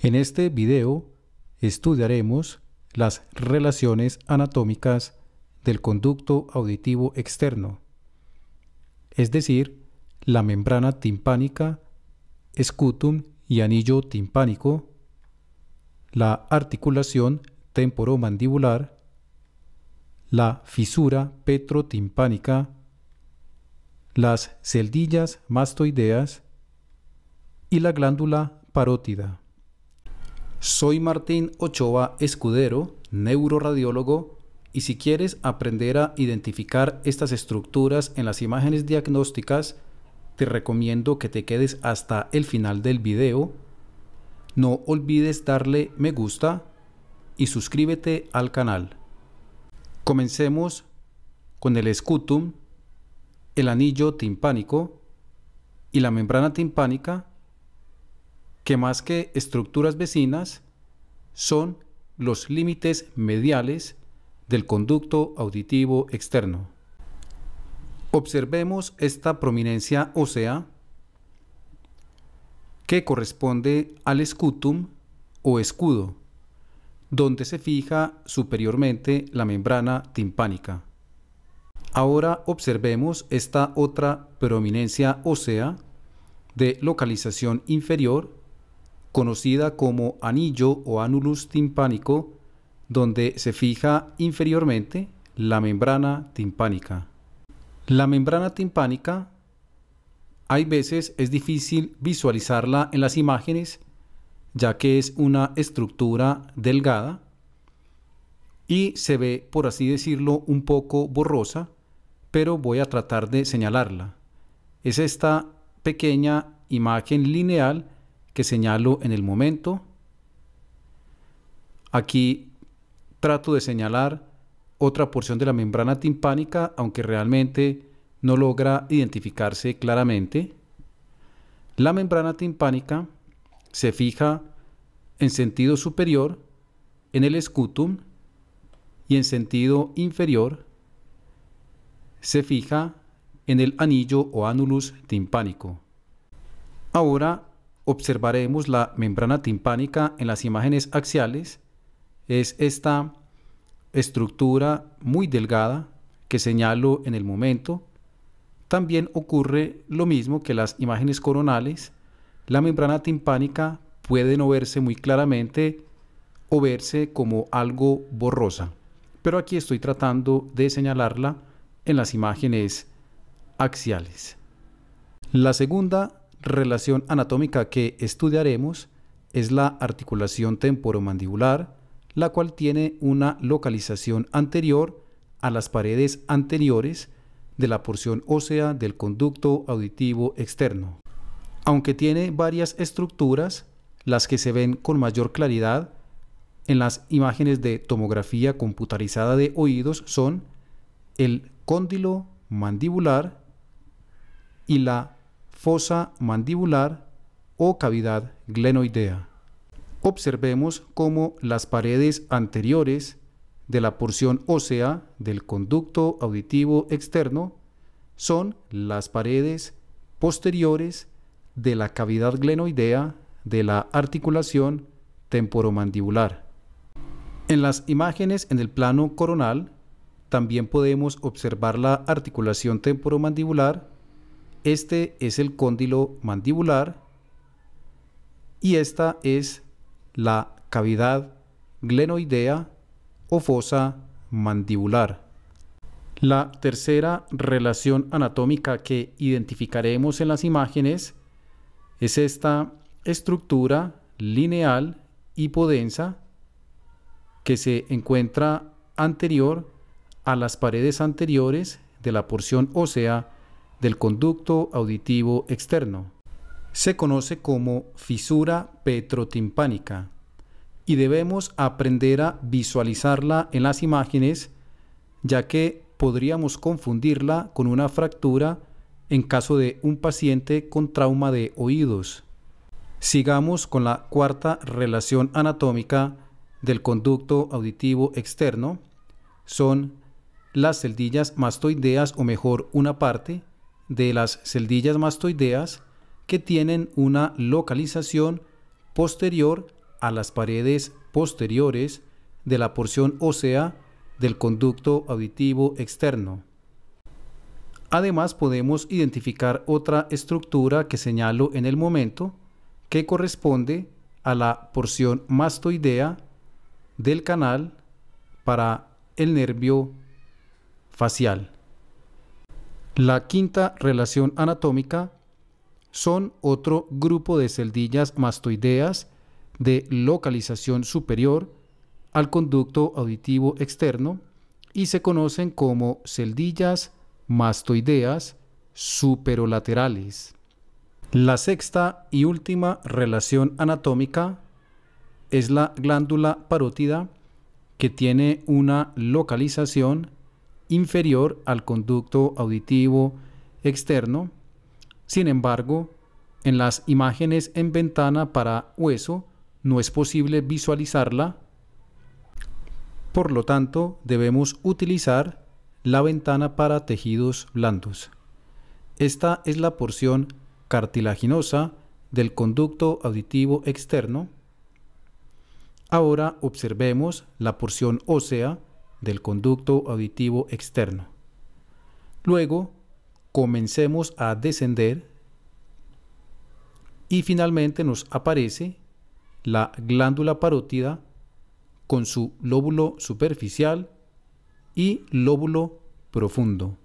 En este video estudiaremos las relaciones anatómicas del conducto auditivo externo, es decir, la membrana timpánica, escutum y anillo timpánico, la articulación temporomandibular, la fisura petrotimpánica, las celdillas mastoideas y la glándula parótida. Soy Martín Ochoa Escudero, neuroradiólogo, y si quieres aprender a identificar estas estructuras en las imágenes diagnósticas, te recomiendo que te quedes hasta el final del video. No olvides darle me gusta y suscríbete al canal. Comencemos con el escutum, el anillo timpánico y la membrana timpánica que más que estructuras vecinas son los límites mediales del conducto auditivo externo. Observemos esta prominencia ósea que corresponde al escutum o escudo, donde se fija superiormente la membrana timpánica. Ahora observemos esta otra prominencia ósea de localización inferior conocida como anillo o anulus timpánico, donde se fija inferiormente la membrana timpánica. La membrana timpánica hay veces es difícil visualizarla en las imágenes ya que es una estructura delgada y se ve, por así decirlo, un poco borrosa, pero voy a tratar de señalarla. Es esta pequeña imagen lineal que señalo en el momento. Aquí trato de señalar otra porción de la membrana timpánica, aunque realmente no logra identificarse claramente. La membrana timpánica se fija en sentido superior en el escutum y en sentido inferior se fija en el anillo o anulus timpánico. Ahora observaremos la membrana timpánica en las imágenes axiales. Es esta estructura muy delgada que señalo en el momento. También ocurre lo mismo que las imágenes coronales. La membrana timpánica puede no verse muy claramente o verse como algo borrosa. Pero aquí estoy tratando de señalarla en las imágenes axiales. La segunda relación anatómica que estudiaremos es la articulación temporomandibular, la cual tiene una localización anterior a las paredes anteriores de la porción ósea del conducto auditivo externo. Aunque tiene varias estructuras, las que se ven con mayor claridad en las imágenes de tomografía computarizada de oídos son el cóndilo mandibular y la fosa mandibular o cavidad glenoidea. Observemos cómo las paredes anteriores de la porción ósea del conducto auditivo externo son las paredes posteriores de la cavidad glenoidea de la articulación temporomandibular. En las imágenes en el plano coronal también podemos observar la articulación temporomandibular este es el cóndilo mandibular y esta es la cavidad glenoidea o fosa mandibular. La tercera relación anatómica que identificaremos en las imágenes es esta estructura lineal hipodensa que se encuentra anterior a las paredes anteriores de la porción ósea del conducto auditivo externo. Se conoce como fisura petrotimpánica y debemos aprender a visualizarla en las imágenes ya que podríamos confundirla con una fractura en caso de un paciente con trauma de oídos. Sigamos con la cuarta relación anatómica del conducto auditivo externo. Son las celdillas mastoideas o mejor una parte de las celdillas mastoideas que tienen una localización posterior a las paredes posteriores de la porción ósea del conducto auditivo externo. Además podemos identificar otra estructura que señalo en el momento que corresponde a la porción mastoidea del canal para el nervio facial. La quinta relación anatómica son otro grupo de celdillas mastoideas de localización superior al conducto auditivo externo y se conocen como celdillas mastoideas superolaterales. La sexta y última relación anatómica es la glándula parótida que tiene una localización inferior al conducto auditivo externo. Sin embargo, en las imágenes en ventana para hueso no es posible visualizarla. Por lo tanto, debemos utilizar la ventana para tejidos blandos. Esta es la porción cartilaginosa del conducto auditivo externo. Ahora observemos la porción ósea del conducto auditivo externo. Luego, comencemos a descender y finalmente nos aparece la glándula parótida con su lóbulo superficial y lóbulo profundo.